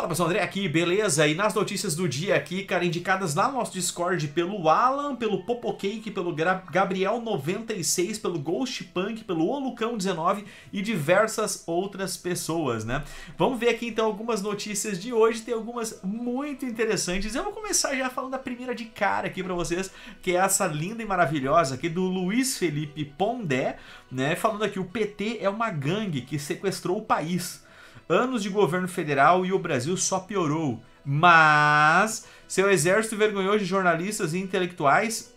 Fala pessoal, André aqui, beleza? E nas notícias do dia aqui, cara, indicadas lá no nosso Discord pelo Alan, pelo Popocake, pelo Gabriel96, pelo Ghost Punk, pelo Olucão19 e diversas outras pessoas, né? Vamos ver aqui então algumas notícias de hoje, tem algumas muito interessantes. Eu vou começar já falando a primeira de cara aqui para vocês, que é essa linda e maravilhosa aqui do Luiz Felipe Pondé, né? Falando aqui, o PT é uma gangue que sequestrou o país anos de governo federal e o Brasil só piorou. Mas seu exército vergonhoso de jornalistas e intelectuais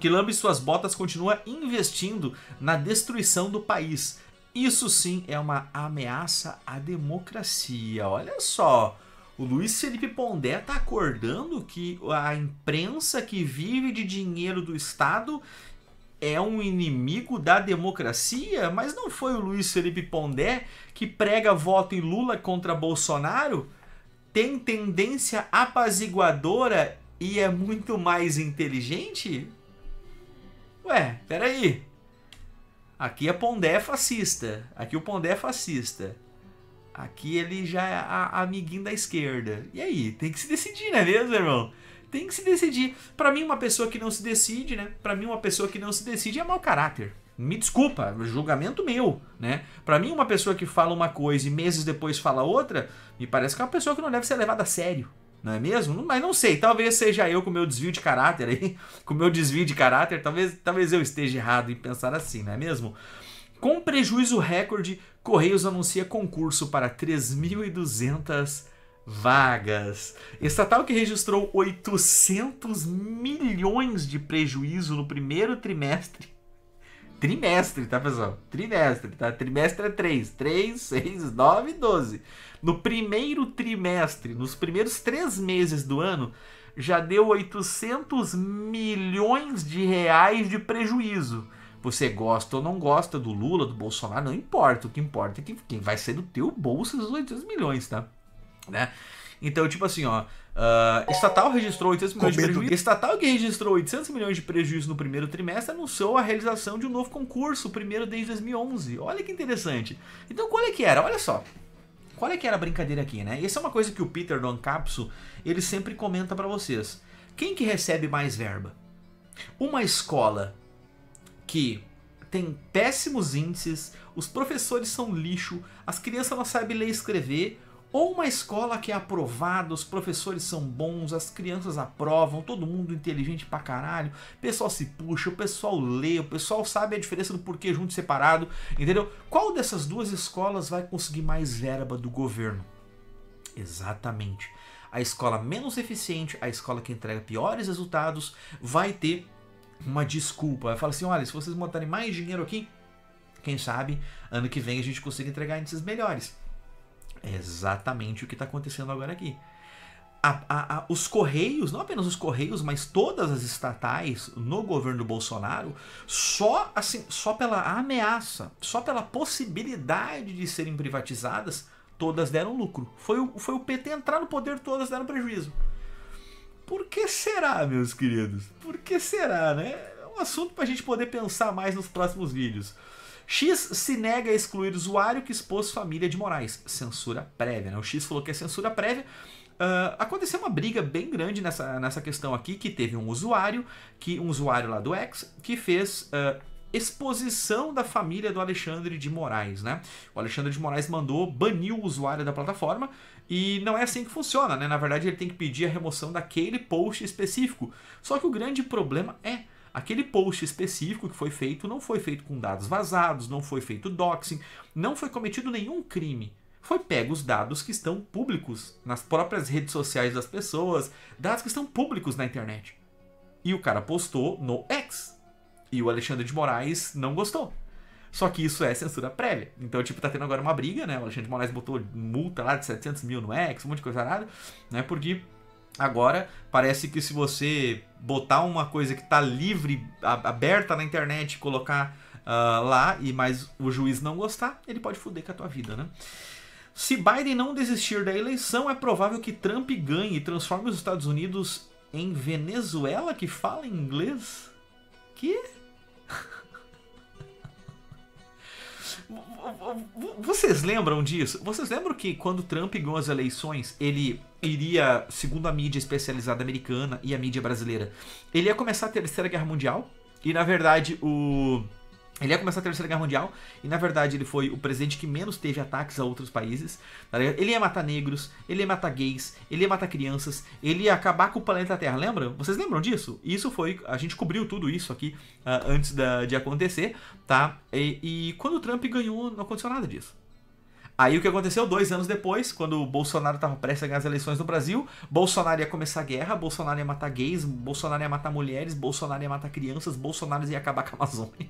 que lambe suas botas continua investindo na destruição do país. Isso sim é uma ameaça à democracia. Olha só, o Luiz Felipe Pondé está acordando que a imprensa que vive de dinheiro do Estado é um inimigo da democracia, mas não foi o Luiz Felipe Pondé que prega voto em Lula contra Bolsonaro? Tem tendência apaziguadora e é muito mais inteligente? Ué, peraí. Aqui é Pondé fascista. Aqui o Pondé é fascista. Aqui ele já é amiguinho da esquerda. E aí? Tem que se decidir, não é mesmo, irmão? tem que se decidir. Para mim, uma pessoa que não se decide, né? Para mim, uma pessoa que não se decide é mau caráter. Me desculpa, julgamento meu, né? Para mim, uma pessoa que fala uma coisa e meses depois fala outra, me parece que é uma pessoa que não deve ser levada a sério não é mesmo? Mas não sei, talvez seja eu com meu desvio de caráter aí, com meu desvio de caráter, talvez, talvez eu esteja errado em pensar assim, não é mesmo? Com prejuízo recorde, Correios anuncia concurso para 3.200 vagas. Estatal que registrou 800 milhões de prejuízo no primeiro trimestre. Trimestre, tá, pessoal? Trimestre, tá? Trimestre é 3. 3, 6, 9, 12. No primeiro trimestre, nos primeiros três meses do ano, já deu 800 milhões de reais de prejuízo. Você gosta ou não gosta do Lula, do Bolsonaro, não importa. O que importa é que quem vai ser do teu bolso é esses 800 milhões, tá? né? Então, tipo assim, ó. Uh, estatal registrou 800 milhões de prejuízo. Estatal que registrou 800 milhões de prejuízo no primeiro trimestre anunciou a realização de um novo concurso, primeiro desde 2011. Olha que interessante. Então, qual é que era? Olha só. Qual é que era a brincadeira aqui, né? Essa é uma coisa que o Peter Don Capso, ele sempre comenta para vocês. Quem que recebe mais verba? Uma escola que tem péssimos índices, os professores são lixo, as crianças não sabem ler e escrever, ou uma escola que é aprovada, os professores são bons, as crianças aprovam, todo mundo inteligente pra caralho, o pessoal se puxa, o pessoal lê, o pessoal sabe a diferença do porquê junto e separado, entendeu? Qual dessas duas escolas vai conseguir mais verba do governo? Exatamente. A escola menos eficiente, a escola que entrega piores resultados, vai ter uma desculpa. Vai falar assim: olha, se vocês montarem mais dinheiro aqui, quem sabe ano que vem a gente consiga entregar índices melhores. É exatamente o que está acontecendo agora aqui. A, a, a, os Correios, não apenas os Correios, mas todas as estatais no governo do Bolsonaro, só assim, só pela ameaça, só pela possibilidade de serem privatizadas, todas deram lucro. Foi o, foi o PT entrar no poder, todas deram prejuízo. Por que será, meus queridos? Por que será, né? É um assunto para a gente poder pensar mais nos próximos vídeos. X se nega a excluir usuário que expôs família de Moraes. Censura prévia, né? O X falou que é censura prévia. Uh, aconteceu uma briga bem grande nessa, nessa questão aqui, que teve um usuário, que um usuário lá do X, que fez uh, exposição da família do Alexandre de Moraes, né? O Alexandre de Moraes mandou banir o usuário da plataforma e não é assim que funciona, né? Na verdade, ele tem que pedir a remoção daquele post específico. Só que o grande problema é Aquele post específico que foi feito não foi feito com dados vazados, não foi feito doxing, não foi cometido nenhum crime. Foi pego os dados que estão públicos nas próprias redes sociais das pessoas, dados que estão públicos na internet. E o cara postou no X. E o Alexandre de Moraes não gostou. Só que isso é censura prévia. Então, tipo, tá tendo agora uma briga, né? O Alexandre de Moraes botou multa lá de 700 mil no X, um monte de coisa arada, né? Porque Agora, parece que se você botar uma coisa que está livre, aberta na internet, colocar uh, lá, e mas o juiz não gostar, ele pode foder com a tua vida, né? Se Biden não desistir da eleição, é provável que Trump ganhe e transforme os Estados Unidos em Venezuela que fala inglês? Que? Vocês lembram disso? Vocês lembram que quando Trump ganhou as eleições, ele iria, segundo a mídia especializada americana e a mídia brasileira, ele ia começar a Terceira Guerra Mundial? E na verdade o ele ia começar a Terceira Guerra Mundial e, na verdade, ele foi o presidente que menos teve ataques a outros países. Tá ele ia matar negros, ele ia matar gays, ele ia matar crianças, ele ia acabar com o planeta Terra, lembra? Vocês lembram disso? Isso foi. A gente cobriu tudo isso aqui uh, antes da, de acontecer, tá? E, e quando o Trump ganhou, não aconteceu nada disso. Aí o que aconteceu dois anos depois, quando o Bolsonaro estava prestes a ganhar as eleições no Brasil, Bolsonaro ia começar a guerra, Bolsonaro ia matar gays, Bolsonaro ia matar mulheres, Bolsonaro ia matar crianças, Bolsonaro ia acabar com a Amazônia.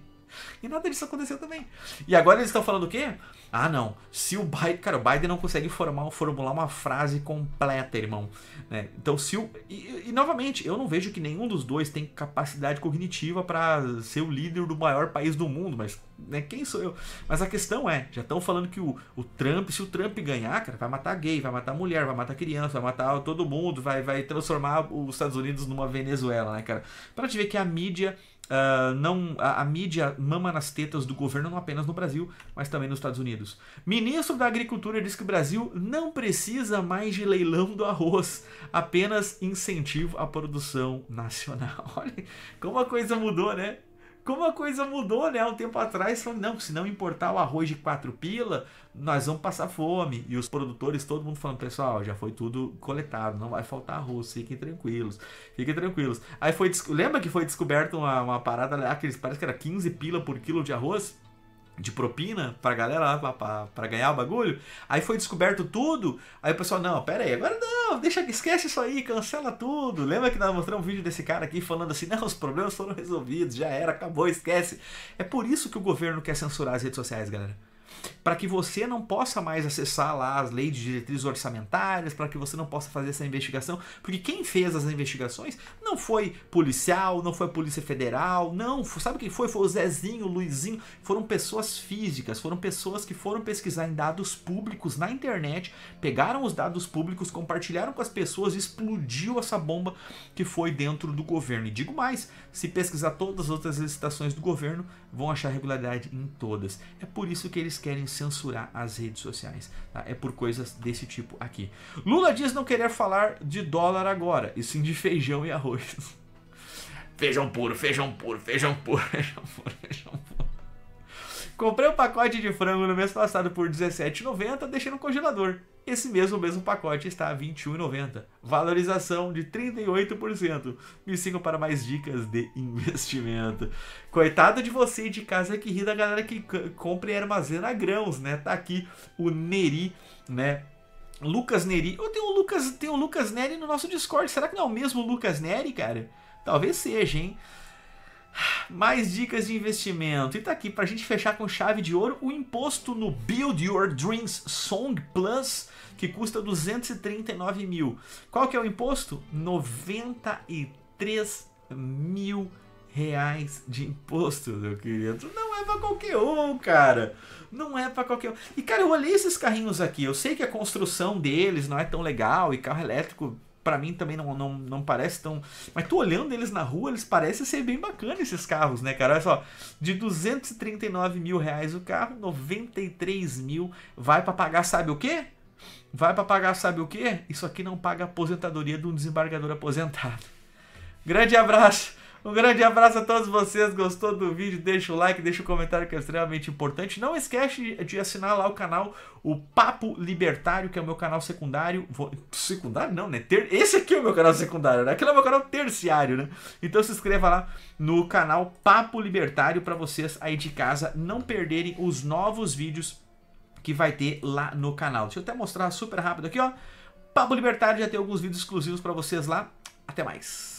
E nada disso aconteceu também. E agora eles estão falando o quê? Ah, não. Se o Biden. Cara, o Biden não consegue formar, formular uma frase completa, irmão. Né? Então, se o. E, e, novamente, eu não vejo que nenhum dos dois tem capacidade cognitiva para ser o líder do maior país do mundo, mas né, quem sou eu? Mas a questão é: já estão falando que o, o Trump, se o Trump ganhar, cara, vai matar gay, vai matar mulher, vai matar criança, vai matar todo mundo, vai, vai transformar os Estados Unidos numa Venezuela, né, cara? Pra te ver que a mídia Uh, não, a, a, mídia mama nas tetas do governo não apenas no Brasil, mas também nos Estados Unidos. Ministro da Agricultura diz que o Brasil não precisa mais de leilão do arroz, apenas incentivo à produção nacional. Olha como a coisa mudou, né? como a coisa mudou, né? Um tempo atrás, falando, não, se não importar o arroz de quatro pila, nós vamos passar fome. E os produtores, todo mundo falando, pessoal, já foi tudo coletado, não vai faltar arroz, fiquem tranquilos, fiquem tranquilos. Aí foi, lembra que foi descoberto uma, uma parada lá, que parece que era 15 pila por quilo de arroz? de propina pra galera pra, pra, pra, ganhar o bagulho. Aí foi descoberto tudo. Aí o pessoal, não, pera aí, agora não, deixa, esquece isso aí, cancela tudo. Lembra que nós mostramos um vídeo desse cara aqui falando assim, não, os problemas foram resolvidos, já era, acabou, esquece. É por isso que o governo quer censurar as redes sociais, galera para que você não possa mais acessar lá as leis de diretrizes orçamentárias, para que você não possa fazer essa investigação, porque quem fez as investigações não foi policial, não foi Polícia Federal, não, sabe quem foi? Foi o Zezinho, o Luizinho, foram pessoas físicas, foram pessoas que foram pesquisar em dados públicos na internet, pegaram os dados públicos, compartilharam com as pessoas e explodiu essa bomba que foi dentro do governo. E digo mais, se pesquisar todas as outras licitações do governo, vão achar regularidade em todas. É por isso que eles querem censurar as redes sociais. Tá? É por coisas desse tipo aqui. Lula diz não querer falar de dólar agora, e sim de feijão e arroz. feijão puro, feijão puro, feijão puro, feijão puro, feijão puro. Comprei um pacote de frango no mês passado por R$17,90, deixei no congelador. Esse mesmo mesmo pacote está a R$ 21,90. Valorização de 38%. Me sigam para mais dicas de investimento. Coitado de você de casa que ri da galera que compra e armazena grãos, né? Tá aqui o Neri, né? Lucas Neri. Eu tenho o Lucas, tenho o Lucas Neri no nosso Discord. Será que não é o mesmo Lucas Neri, cara? Talvez seja, hein? mais dicas de investimento. E tá aqui pra gente fechar com chave de ouro o imposto no Build Your Dreams Song Plus, que custa 239 mil. Qual que é o imposto? 93 mil reais de imposto, meu querido. Não é para qualquer um, cara. Não é para qualquer um. E cara, eu olhei esses carrinhos aqui. Eu sei que a construção deles não é tão legal e carro elétrico para mim também não, não, não parece tão. Mas tu olhando eles na rua, eles parecem ser bem bacana esses carros, né, cara? Olha só, de 239 mil reais o carro, 93 mil vai para pagar, sabe o quê? Vai para pagar, sabe o quê? Isso aqui não paga aposentadoria de um desembargador aposentado. Grande abraço! Um grande abraço a todos vocês. Gostou do vídeo? Deixa o like, deixa o comentário que é extremamente importante. Não esquece de assinar lá o canal, o Papo Libertário, que é o meu canal secundário. Vou... Secundário não, né? Ter... Esse aqui é o meu canal secundário, né? Aquele é o meu canal terciário, né? Então se inscreva lá no canal Papo Libertário para vocês aí de casa não perderem os novos vídeos que vai ter lá no canal. Deixa eu até mostrar super rápido aqui, ó. Papo Libertário já tem alguns vídeos exclusivos para vocês lá. Até mais.